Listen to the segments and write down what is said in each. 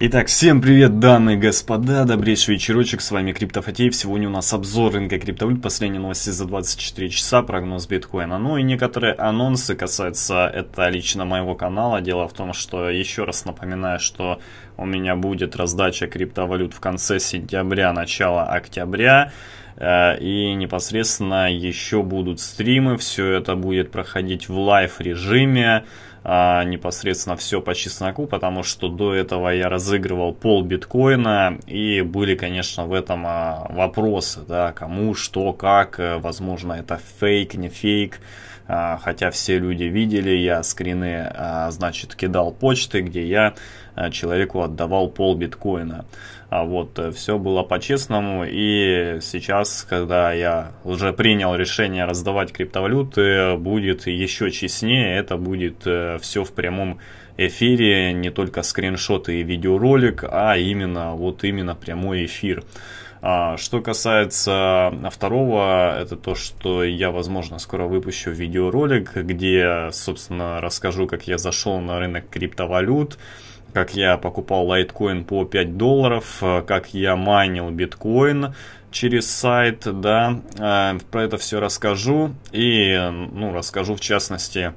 Итак, всем привет, данные господа, добрейший вечерочек, с вами Криптофатеев. Сегодня у нас обзор рынка криптовалют, последние новости за 24 часа, прогноз биткоина. Ну и некоторые анонсы касаются это лично моего канала. Дело в том, что еще раз напоминаю, что у меня будет раздача криптовалют в конце сентября, начало октября. Э, и непосредственно еще будут стримы, все это будет проходить в лайв режиме а, непосредственно все по чесноку, потому что до этого я разыгрывал пол биткоина, и были, конечно, в этом а, вопросы, да, кому, что, как, э, возможно, это фейк, не фейк, а, хотя все люди видели, я скрины, а, значит, кидал почты, где я Э, человеку отдавал пол биткоина. А вот э, все было по-честному. И сейчас, когда я уже принял решение раздавать криптовалюты, будет еще честнее. Это будет э, все в прямом эфире, не только скриншоты и видеоролик, а именно вот именно прямой эфир. А, что касается второго, это то, что я, возможно, скоро выпущу видеоролик, где, собственно, расскажу, как я зашел на рынок криптовалют, как я покупал лайткоин по 5 долларов, э, как я майнил биткоин через сайт, да, э, про это все расскажу и, ну, расскажу в частности,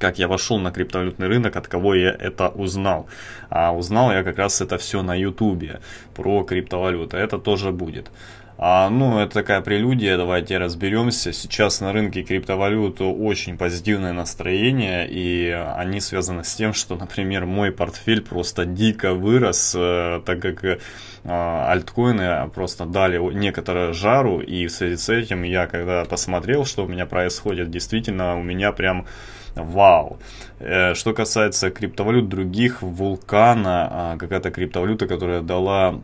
как я вошел на криптовалютный рынок, от кого я это узнал. А узнал я как раз это все на ютубе про криптовалюту, это тоже будет. А, ну, это такая прелюдия, давайте разберемся. Сейчас на рынке криптовалют очень позитивное настроение, и они связаны с тем, что, например, мой портфель просто дико вырос, э, так как э, альткоины просто дали некоторую жару, и в связи с этим я, когда посмотрел, что у меня происходит, действительно, у меня прям вау. Э, что касается криптовалют других, вулкана, а, какая-то криптовалюта, которая дала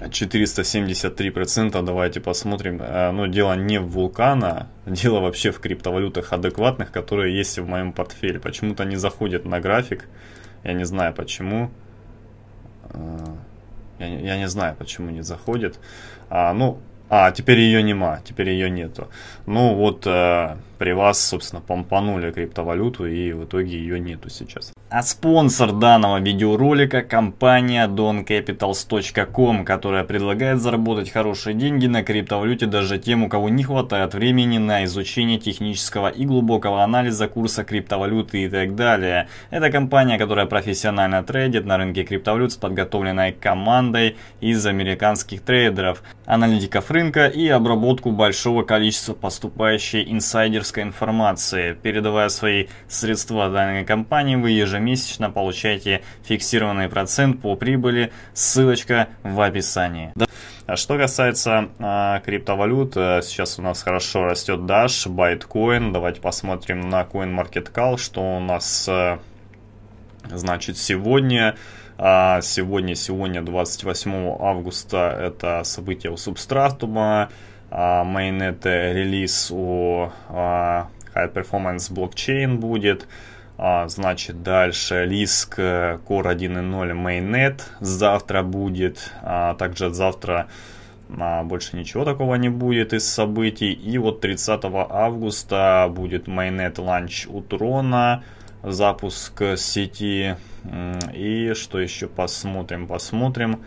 473%, давайте посмотрим. Э, Но ну, дело не в вулкана, дело вообще в криптовалютах адекватных, которые есть в моем портфеле. Почему-то не заходит на график, я не знаю почему. Э, я, я не знаю, почему не заходит. А, ну, а, теперь ее нема, теперь ее нету. Ну, вот э, при вас, собственно, помпанули криптовалюту и в итоге ее нету сейчас. А спонсор данного видеоролика – компания doncapitals.com, которая предлагает заработать хорошие деньги на криптовалюте даже тем, у кого не хватает времени на изучение технического и глубокого анализа курса криптовалюты и так далее. Это компания, которая профессионально трейдит на рынке криптовалют с подготовленной командой из американских трейдеров, аналитиков рынка и обработку большого количества поступающей инсайдерской банковской информации. Передавая свои средства данной компании, вы ежемесячно получаете фиксированный процент по прибыли. Ссылочка в описании. А что касается э, криптовалют, э, сейчас у нас хорошо растет Dash, Bytecoin. Давайте посмотрим на CoinMarketCal, что у нас э, значит сегодня. А сегодня, сегодня 28 августа это событие у Субстратума. А, Mainnet релиз у а, High Performance Blockchain будет. А, значит, дальше риск э, Core 1.0 Mainnet завтра будет. Также завтра больше ничего такого не будет из событий. И вот 30 августа будет Mainnet Launch у Трона, запуск сети. И что еще посмотрим, посмотрим.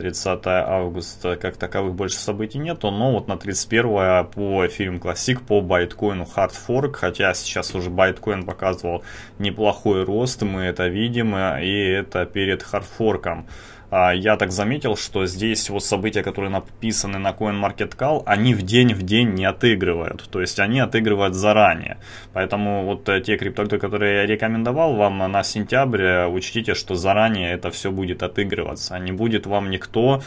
30 августа как таковых больше событий нету, но вот на 31 по фильм Классик по байткоину Hard Fork, хотя сейчас уже байткоин показывал неплохой рост, мы это видим, э, и это перед хардфорком. А, я так заметил, что здесь вот события, которые написаны на CoinMarketCal, они в день в день не отыгрывают. То есть они отыгрывают заранее. Поэтому вот э, те криптовалюты, которые я рекомендовал вам на сентябре, э, учтите, что заранее это все будет отыгрываться. Не будет вам никто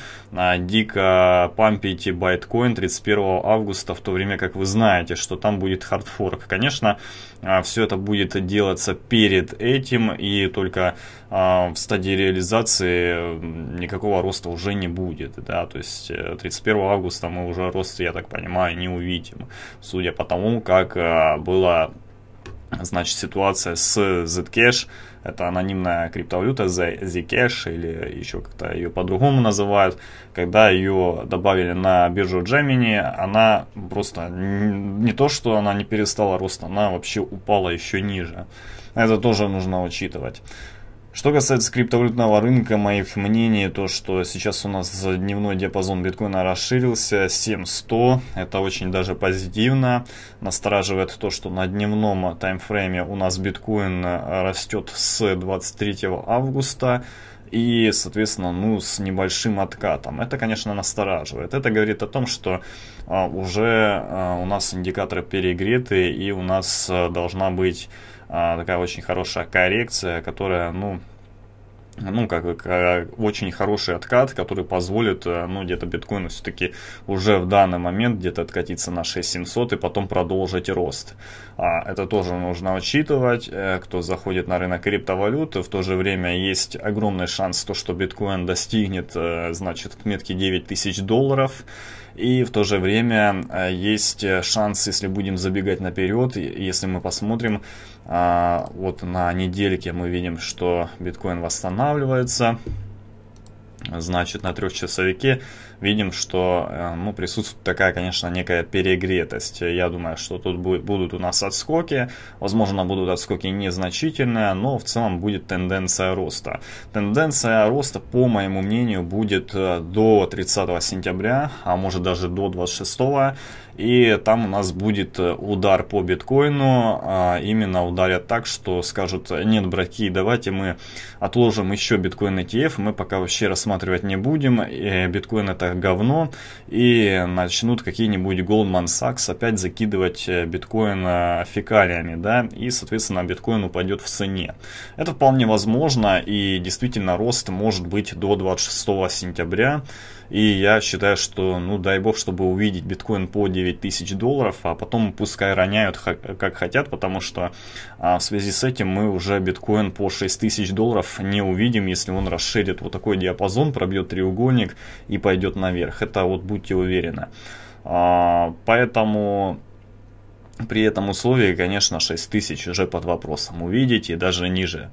дико пампить байткоин 31 августа, в то время как вы знаете, что там будет хардфорк. Конечно, э, все это будет делаться перед этим и только в стадии реализации никакого роста уже не будет, да, то есть 31 э, августа мы уже рост, я так понимаю, не увидим, судя по тому, как э, была, значит, ситуация с Zcash, это анонимная криптовалюта Zcash или еще как-то ее по-другому называют. Когда ее добавили на биржу Gemini, она просто не то, что она не перестала рост, она вообще упала еще ниже. Это тоже нужно учитывать. Что касается криптовалютного рынка, моих мнений, то что сейчас у нас дневной диапазон биткоина расширился 7100, это очень даже позитивно. Настораживает то, что на дневном таймфрейме у нас биткоин э, растет с 23 августа и, соответственно, ну, с небольшим откатом. Это, конечно, настораживает. Это говорит о том, что а, уже а, у нас индикаторы перегреты, и у нас а, должна быть а, такая очень хорошая коррекция, которая, ну, ну, как, как э, очень хороший откат, который позволит, э, ну, где-то биткоину все-таки уже в данный момент где-то откатиться на 6700 и потом продолжить рост. А это тоже нужно учитывать, э, кто заходит на рынок криптовалюты. В то же время есть огромный шанс, то, что биткоин достигнет, значит, отметки 9000 долларов. И в то же время есть шанс, если будем забегать наперед, если мы посмотрим, а, вот на недельке мы видим, что биткоин восстанавливается, останавливается. Значит, на трехчасовике видим, что э, ну, присутствует такая, конечно, некая перегретость. Я думаю, что тут будет, будут у нас отскоки, возможно, будут отскоки незначительные, но в целом будет тенденция роста. Тенденция роста, по моему мнению, будет э, до 30 сентября, а может даже до 26 и там у нас будет э, удар по биткоину, а именно ударят так, что скажут, нет, братки, давайте мы отложим еще биткоин ETF, мы пока вообще рассматривать не будем, биткоин это говно, и начнут какие-нибудь Goldman Sachs опять закидывать э, биткоин э, фекалиями, да, и, соответственно, биткоин упадет в цене. Это вполне возможно, и действительно рост может быть до 26 сентября. И я считаю, что, ну, дай бог, чтобы увидеть биткоин по 9 тысяч долларов, а потом пускай роняют как хотят, потому что а, в связи с этим мы уже биткоин по 6 тысяч долларов не увидим, если он расширит вот такой диапазон, пробьет треугольник и пойдет наверх. Это вот будьте уверены. А, поэтому... При этом условии, конечно, 6000 уже под вопросом увидеть и даже ниже.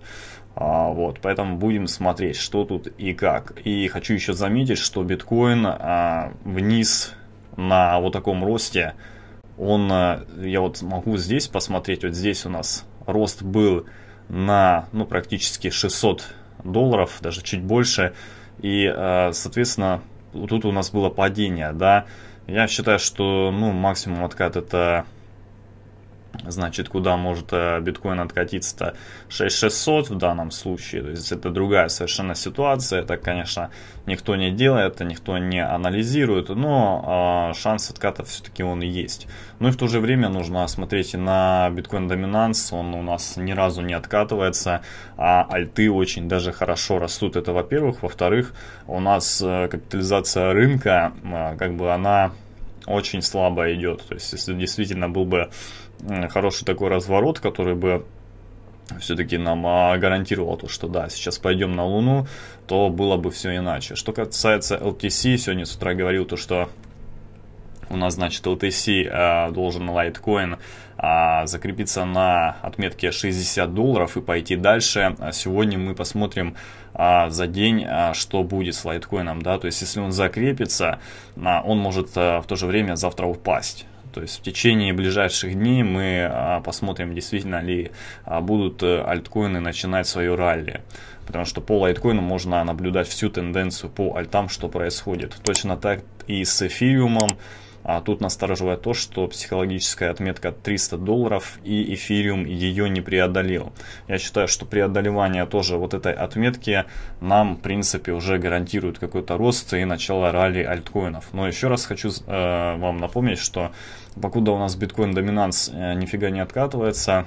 А, вот, поэтому будем смотреть, что тут и как. И хочу еще заметить, что биткоин а, вниз на вот таком росте, он, а, я вот могу здесь посмотреть, вот здесь у нас рост был на, ну, практически 600 долларов, даже чуть больше, и, соответственно, тут у нас было падение, да, я считаю, что, ну, максимум откат это Значит, куда может э, биткоин откатиться-то 6600 в данном случае. То есть это другая совершенно ситуация. Это, конечно, никто не делает, никто не анализирует, но а, шанс отката все-таки он есть. Ну и в то же время нужно смотреть на биткоин-доминанс. Он у нас ни разу не откатывается, а альты очень даже хорошо растут. Это во-первых. Во-вторых, у нас э, капитализация рынка, э, как бы она очень слабо идет. То есть, если действительно был бы хороший такой разворот, который бы все-таки нам а, гарантировал то, что да, сейчас пойдем на Луну, то было бы все иначе. Что касается LTC, сегодня с утра говорил то, что у нас, значит, LTC э, а, должен Litecoin э, а, закрепиться на отметке 60 долларов и пойти дальше. Сегодня мы посмотрим э, за день, э, что будет с лайткоином, да, то есть если он закрепится, э, он может э, в то же время завтра упасть. То есть в течение ближайших дней мы а, посмотрим, действительно ли а, будут э, альткоины начинать свое ралли. Потому что по лайткоину можно наблюдать всю тенденцию по альтам, что происходит. Точно так и с эфириумом. А тут настораживает то, что психологическая отметка 300 долларов и эфириум ее не преодолел. Я считаю, что преодолевание тоже вот этой отметки нам, в принципе, уже гарантирует какой-то рост и начало ралли альткоинов. Но еще раз хочу э, вам напомнить, что покуда у нас биткоин-доминанс э, нифига не откатывается,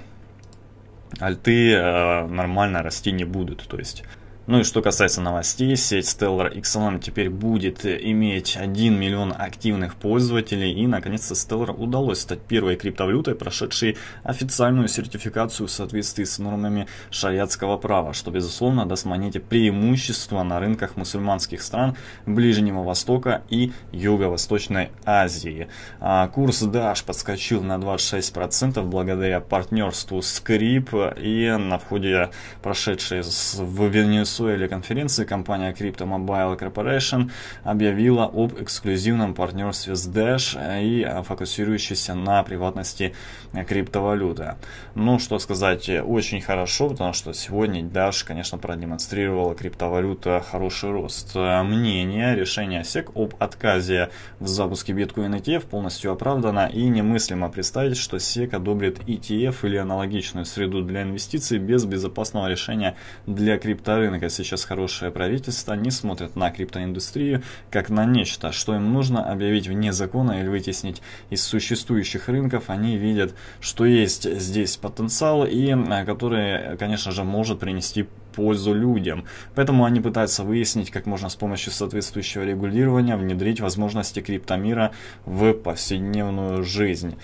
альты э, нормально расти не будут. То есть ну и что касается новостей, сеть Stellar XLM теперь будет иметь 1 миллион активных пользователей. И наконец-то Stellar удалось стать первой криптовалютой, прошедшей официальную сертификацию в соответствии с нормами шариатского права, что безусловно даст монете преимущество на рынках мусульманских стран Ближнего Востока и Юго-Восточной Азии. А курс DASH подскочил на 26% благодаря партнерству Scrip и на входе прошедшей в Венесуэле Венесуэле конференции компания Crypto Mobile Corporation объявила об эксклюзивном партнерстве с Dash и э, фокусирующейся на приватности э, криптовалюты. Ну, что сказать, э, очень хорошо, потому что сегодня Dash, конечно, продемонстрировала криптовалюта хороший рост. Мнение решения SEC об отказе в запуске биткоин ETF полностью оправдано и немыслимо представить, что SEC одобрит ETF или аналогичную среду для инвестиций без безопасного решения для крипторынка Однако сейчас хорошее правительство не смотрят на криптоиндустрию как на нечто, что им нужно объявить вне закона или вытеснить из существующих рынков. Они видят, что есть здесь потенциал и э, который, конечно же, может принести пользу людям. Поэтому они пытаются выяснить, как можно с помощью соответствующего регулирования внедрить возможности криптомира в повседневную жизнь.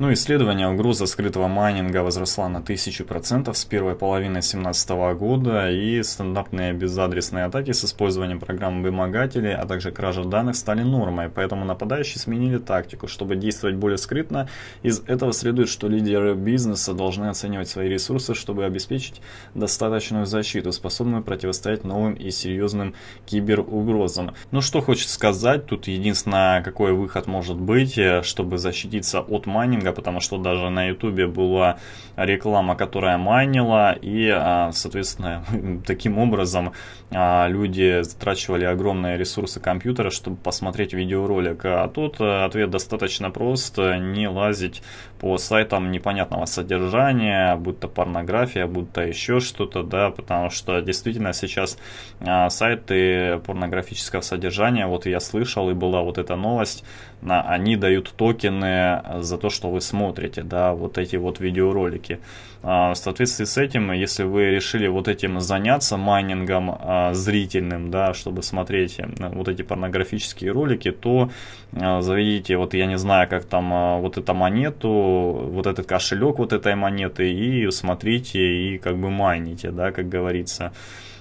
Ну, исследование угрозы скрытого майнинга возросла на 1000% с первой половины 2017 года, и стандартные безадресные атаки с использованием программ вымогателей, а также кража данных стали нормой, поэтому нападающие сменили тактику. Чтобы действовать более скрытно, из этого следует, что лидеры бизнеса должны оценивать свои ресурсы, чтобы обеспечить достаточную защиту, способную противостоять новым и серьезным киберугрозам. Ну, что хочет сказать, тут единственное, какой выход может быть, э, чтобы защититься от майнинга, много, потому что даже на ютубе была реклама, которая майнила, и, а, соответственно, таким образом а, люди затрачивали огромные ресурсы компьютера, чтобы посмотреть видеоролик. А тут а, ответ достаточно прост, не лазить по сайтам непонятного содержания, будто порнография, будто еще что-то, да, потому что действительно сейчас а, сайты порнографического содержания, вот я слышал и была вот эта новость, на они дают токены за то, что вы смотрите, да, вот эти вот видеоролики. А, в соответствии с этим, если вы решили вот этим заняться майнингом а, зрительным, да, чтобы смотреть э, вот эти порнографические ролики, то заведите, вот я не знаю, как там вот эту монету, вот этот кошелек вот этой монеты и смотрите и как бы майните, да, как говорится.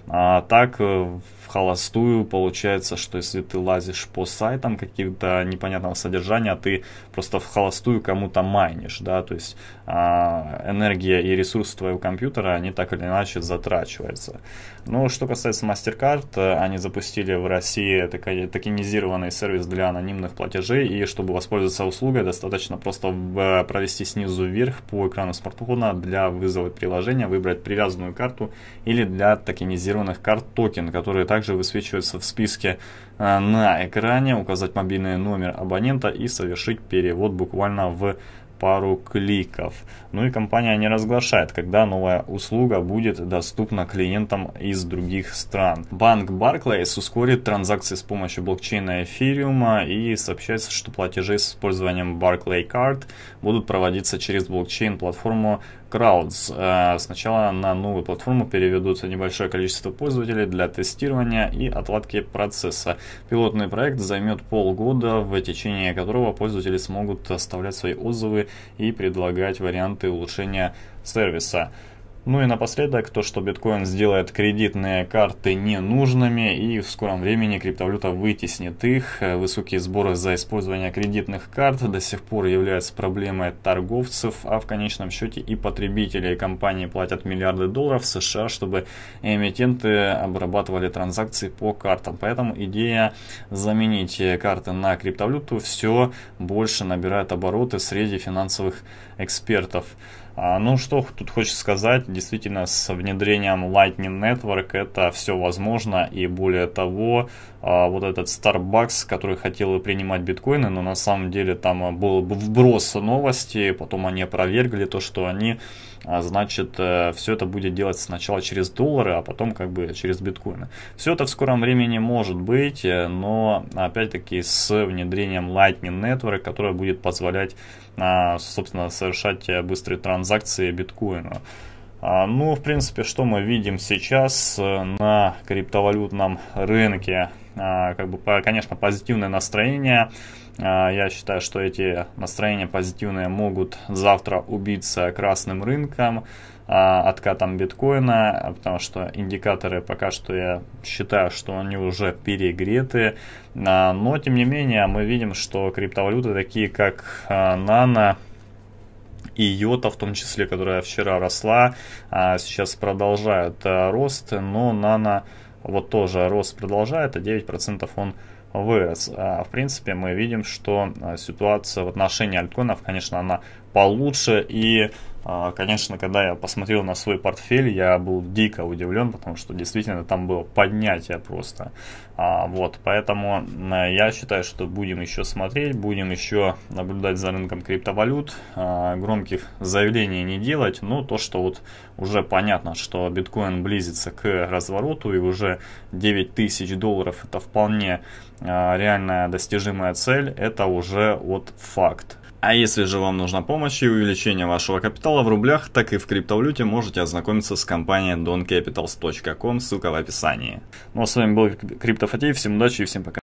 А так э, холостую получается, что если ты лазишь по сайтам каких-то непонятного содержания, ты просто в холостую кому-то майнишь, да, то есть а, энергия и ресурсы твоего компьютера, они так или иначе затрачиваются. Ну, что касается MasterCard, они запустили в России такой токенизированный сервис для анонимных платежей, и чтобы воспользоваться услугой, достаточно просто провести снизу вверх по экрану смартфона для вызова приложения, выбрать привязанную карту или для токенизированных карт токен, которые также также высвечивается в списке э, на экране, указать мобильный номер абонента и совершить перевод буквально в пару кликов. Ну и компания не разглашает, когда новая услуга будет доступна клиентам из других стран. Банк Barclays ускорит транзакции с помощью блокчейна эфириума и сообщается, что платежи с использованием Barclay Card будут проводиться через блокчейн-платформу Crowds. Э, сначала на новую платформу переведутся небольшое количество пользователей для тестирования и отладки процесса. Пилотный проект займет полгода, в течение которого пользователи смогут оставлять свои отзывы и предлагать варианты улучшения сервиса. Ну и напоследок, то, что биткоин сделает кредитные карты ненужными и в скором времени криптовалюта вытеснит их. Высокие сборы за использование кредитных карт до сих пор являются проблемой торговцев, а в конечном счете и потребителей. Компании платят миллиарды долларов США, чтобы эмитенты обрабатывали транзакции по картам. Поэтому идея заменить карты на криптовалюту все больше набирает обороты среди финансовых экспертов. А, ну что тут хочется сказать, действительно с внедрением Lightning Network это все возможно. И более того, а, вот этот Starbucks, который хотел принимать биткоины, но на самом деле там а, был вброс новости, потом они опровергли то, что они а, значит, э, все это будет делать сначала через доллары, а потом как бы через биткоины. Все это в скором времени может быть, э, но опять-таки с внедрением Lightning Network, которое будет позволять, собственно, совершать э, быстрые транзакции биткоина. А, ну, в принципе, что мы видим сейчас э, на криптовалютном рынке? А, как бы, конечно, позитивное настроение. А, я считаю, что эти настроения позитивные могут завтра убиться красным рынком, откатом биткоина, потому что индикаторы пока что я считаю, что они уже перегреты. Но, тем не менее, мы видим, что криптовалюты такие, как Nano, и йота в том числе, которая вчера росла, а сейчас продолжает э, рост, но нано вот тоже рост продолжает, а 9% он вырос. А, в принципе, мы видим, что э, ситуация в отношении альткоинов, конечно, она получше и а, конечно, когда я посмотрел на свой портфель, я был дико удивлен, потому что действительно там было поднятие просто. А, вот, поэтому э, я считаю, что будем еще смотреть, будем еще наблюдать за рынком криптовалют, а, громких заявлений не делать, но ну, то, что вот уже понятно, что биткоин близится к развороту и уже 9 тысяч долларов это вполне реальная достижимая цель, это уже вот факт. А если же вам нужна помощь и увеличение вашего капитала в рублях, так и в криптовалюте можете ознакомиться с компанией doncapitals.com, ссылка в описании. Ну а с вами был Криптофатей, всем удачи и всем пока.